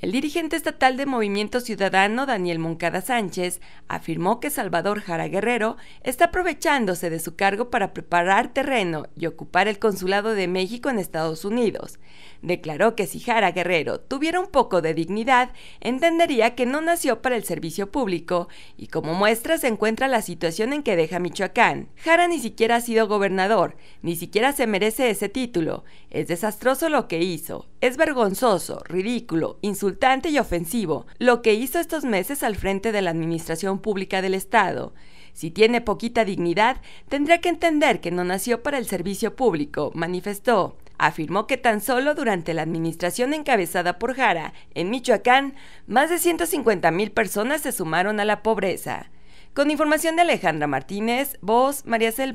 El dirigente estatal de Movimiento Ciudadano, Daniel Moncada Sánchez, afirmó que Salvador Jara Guerrero está aprovechándose de su cargo para preparar terreno y ocupar el Consulado de México en Estados Unidos. Declaró que si Jara Guerrero tuviera un poco de dignidad, entendería que no nació para el servicio público, y como muestra se encuentra la situación en que deja Michoacán. Jara ni siquiera ha sido gobernador, ni siquiera se merece ese título. Es desastroso lo que hizo es vergonzoso, ridículo, insultante y ofensivo lo que hizo estos meses al frente de la Administración Pública del Estado. Si tiene poquita dignidad, tendrá que entender que no nació para el servicio público, manifestó. Afirmó que tan solo durante la administración encabezada por Jara, en Michoacán, más de 150 mil personas se sumaron a la pobreza. Con información de Alejandra Martínez, voz María Cel